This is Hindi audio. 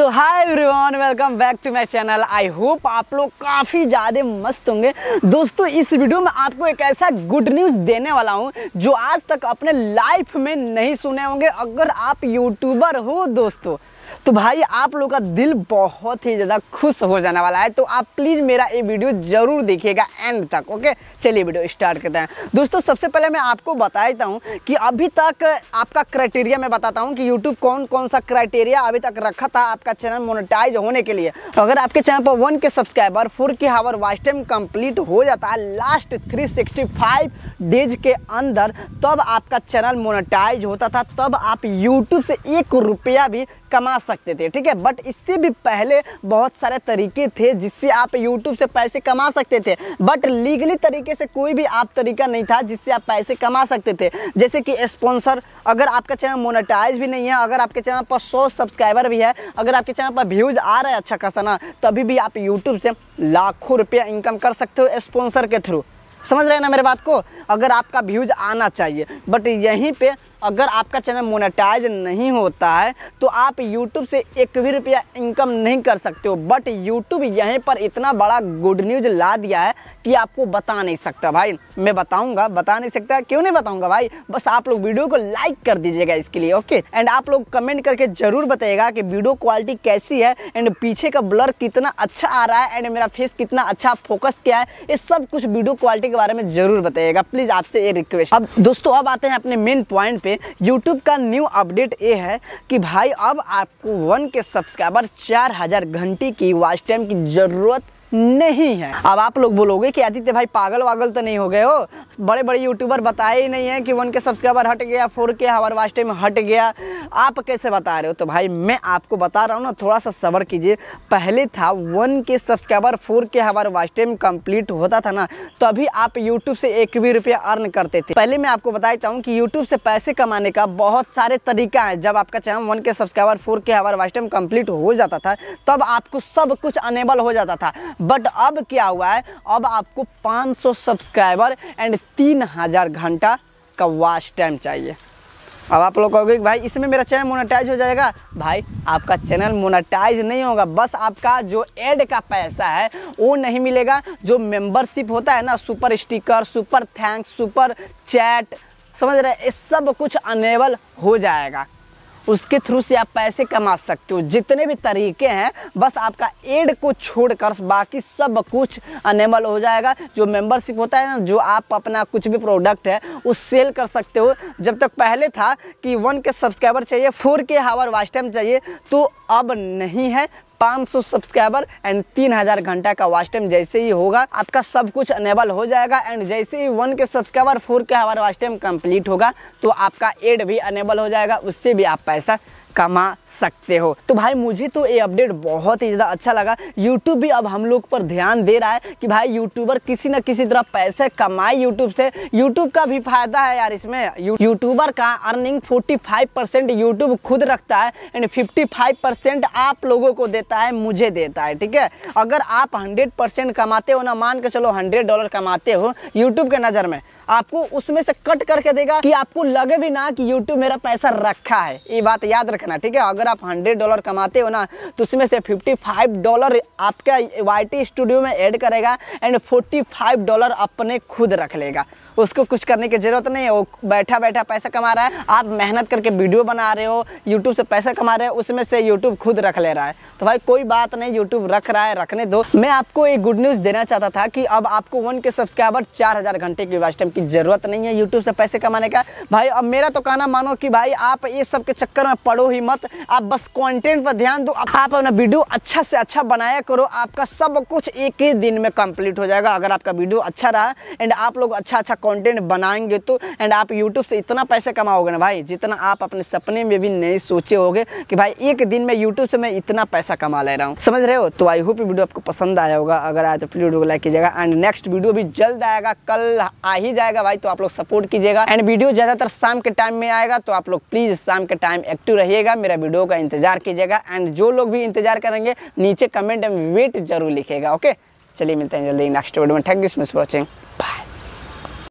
so hi everyone welcome back to my channel I hope आप लोग काफ़ी ज़्यादा मस्त होंगे दोस्तों इस वीडियो में आपको एक ऐसा गुड न्यूज़ देने वाला हूँ जो आज तक अपने लाइफ में नहीं सुने होंगे अगर आप यूट्यूबर हो दोस्तों तो भाई आप लोग का दिल बहुत ही ज़्यादा खुश हो जाने वाला है तो आप प्लीज़ मेरा ये वीडियो ज़रूर देखिएगा एंड तक ओके चलिए वीडियो स्टार्ट करते हैं दोस्तों सबसे पहले मैं आपको बता देता हूँ कि अभी तक आपका क्राइटेरिया मैं बताता हूँ कि यूट्यूब कौन कौन सा क्राइटेरिया अभी तक रखा था आपका चैनल मोनिटाइज होने के लिए तो अगर आपके चैनल पर वन के सब्सक्राइबर फोर के हावर वाइस टाइम कंप्लीट हो जाता है लास्ट फाइव डेज के अंदर तब आपका चैनल मोनिटाइज होता था तब आप यूट्यूब से एक रुपया भी कमा सकते थे ठीक है बट इससे भी पहले बहुत सारे तरीके थे जिससे आप यूट्यूब से पैसे कमा सकते थे बट लीगली तरीके से कोई भी आप तरीका नहीं था जिससे आप पैसे कमा सकते थे जैसे कि स्पॉन्सर अगर आपका चैनल मोनेटाइज भी नहीं है अगर आपके चैनल पर सौ सब्सक्राइबर भी है अगर आपके चैनल पर व्यूज आ रहा है अच्छा खासा ना तभी भी आप यूट्यूब से लाखों रुपया इनकम कर सकते हो स्पॉन्सर के थ्रू समझ रहे हैं ना मेरे बात को अगर आपका व्यूज आना चाहिए बट यहीं पे अगर आपका चैनल मोनेटाइज नहीं होता है तो आप यूट्यूब से एक भी रुपया इनकम नहीं कर सकते हो बट यूट्यूब यहीं पर इतना बड़ा गुड न्यूज़ ला दिया है कि आपको बता नहीं सकता भाई मैं बताऊंगा बता नहीं सकता क्यों नहीं बताऊंगा भाई बस आप लोग वीडियो को लाइक कर दीजिएगा इसके लिए ओके एंड आप लोग कमेंट करके ज़रूर बताइएगा कि वीडियो क्वालिटी कैसी है एंड पीछे का ब्लर कितना अच्छा आ रहा है एंड मेरा फेस कितना अच्छा फोकस किया है ये सब कुछ वीडियो क्वालिटी के बारे में ज़रूर बताइएगा प्लीज़ आपसे ये रिक्वेस्ट अब दोस्तों अब आते हैं अपने मेन पॉइंट पे पे यूट्यूब का न्यू अपडेट ये है कि भाई अब आपको वन के सब्सक्राइबर चार हज़ार घंटे की वाच टाइम की ज़रूरत नहीं है अब आप लोग बोलोगे कि आदित्य भाई पागल वागल तो नहीं हो गए हो बड़े बड़े यूट्यूबर बताए ही नहीं है कि वन के सब्सक्राइबर हट गया four K hour vast time हट गया आप कैसे बता रहे हो तो भाई मैं आपको बता रहा हूँ ना थोड़ा सा सबर कीजिए पहले था one K subscriber four K hour vast time complete होता था ना तो अभी आप यूट्यूब से एक भी रुपया अर्न करते थे पहले मैं आपको बता देता हूँ कि यूट्यूब से पैसे कमाने का बहुत सारे तरीका है जब आपका channel one K subscriber four K hour vast time complete हो जाता था तब आपको सब कुछ अनेबल हो जाता था बट अब क्या हुआ है अब आपको 500 सब्सक्राइबर एंड 3000 घंटा का वॉच टाइम चाहिए अब आप लोग कहोगे भाई इसमें मेरा चैनल मोनेटाइज हो जाएगा भाई आपका चैनल मोनेटाइज नहीं होगा बस आपका जो एड का पैसा है वो नहीं मिलेगा जो मेंबरशिप होता है ना super sticker super thanks super chat समझ रहे ये सब कुछ अनेबल हो जाएगा उसके थ्रू से आप पैसे कमा सकते हो जितने भी तरीके हैं बस आपका एड को छोड़कर बाकी सब कुछ अनेबल हो जाएगा जो मेंबरशिप होता है ना जो आप अपना कुछ भी प्रोडक्ट है उस सेल कर सकते हो जब तक पहले था कि वन के सब्सक्राइबर चाहिए फोर के हावर वाच टाइम चाहिए तो अब नहीं है 500 सब्सक्राइबर एंड 3000 घंटा का वॉच टाइम जैसे ही होगा आपका सब कुछ अनेबल हो जाएगा एंड जैसे ही one K subscriber four K हमारा वॉच टाइम कंप्लीट होगा तो आपका एड भी अनेबल हो जाएगा उससे भी आप पैसा कमा सकते हो तो भाई मुझे तो ये अपडेट बहुत ही ज़्यादा अच्छा लगा यूट्यूब भी अब हम लोग पर ध्यान दे रहा है कि भाई यूट्यूबर किसी ना किसी तरह पैसे कमाए यूट्यूब से यूट्यूब का भी फायदा है यार इसमें यूट्यूबर का अर्निंग 45 परसेंट यूट्यूब खुद रखता है एंड 55 परसेंट आप लोगों को देता है मुझे देता है ठीक है अगर आप हंड्रेड परसेंट कमाते हो ना मान के चलो हंड्रेड डॉलर कमाते हो यूट्यूब के नज़र में आपको उसमें से कट करके देगा कि आपको लगे भी ना कि यूट्यूब मेरा पैसा रखा है ये बात याद रखना रखना ठीक है अगर आप हंड्रेड डॉलर कमाते हो ना तो उसमें से फिफ्टी फाइव डॉलर आपका वाई स्टूडियो में ऐड करेगा एंड फोर्टी फाइव डॉलर अपने खुद रख लेगा उसको कुछ करने की ज़रूरत नहीं है वो बैठा बैठा पैसा कमा रहा है आप मेहनत करके वीडियो बना रहे हो यूट्यूब से पैसा कमा रहे हो उसमें से यूट्यूब खुद रख ले रहा है तो भाई कोई बात नहीं यूट्यूब रख रहा है रखने दो मैं आपको एक गुड न्यूज़ देना चाहता था कि अब आपको वन के सब्सक्राइबर चार घंटे की वाच टाइम की ज़रूरत नहीं है यूट्यूब से पैसे कमाने का भाई अब मेरा तो कहना मानो कि भाई आप ये सब के चक्कर में पढ़ो ही मत आप बस कॉन्टेंट पर ध्यान दो आप अपना वीडियो अच्छा से अच्छा बनाया करो आपका सब कुछ एक ही दिन में कंप्लीट हो जाएगा अगर आपका वीडियो अच्छा रहा एंड आप लोग अच्छा अच्छा कंटेंट बनाएंगे तो एंड आप यूट्यूब से इतना पैसा कमाओगे ना भाई जितना आप अपने सपने में भी नहीं सोचे होगे कि भाई एक दिन में यूट्यूब से मैं इतना पैसा कमा ले रहा हूँ समझ रहे हो तो आई होप वीडियो आपको पसंद आया होगा अगर आज अपनी वीडियो को लाइक कीजिएगा एंड नेक्स्ट वीडियो भी जल्द आएगा कल आ ही जाएगा भाई तो आप लोग सपोर्ट कीजिएगा एंड वीडियो ज़्यादातर शाम के टाइम में आएगा तो आप लोग प्लीज़ शाम के टाइम एक्टिव रहिएगा मेरा वीडियो का इंतजार कीजिएगा एंड जो लोग भी इंतजार करेंगे नीचे कमेंट में वेट जरूर लिखेगा ओके चलिए मिलते हैं जल्दी नेक्स्ट वीडियो में थैंक यू फॉर वॉचिंग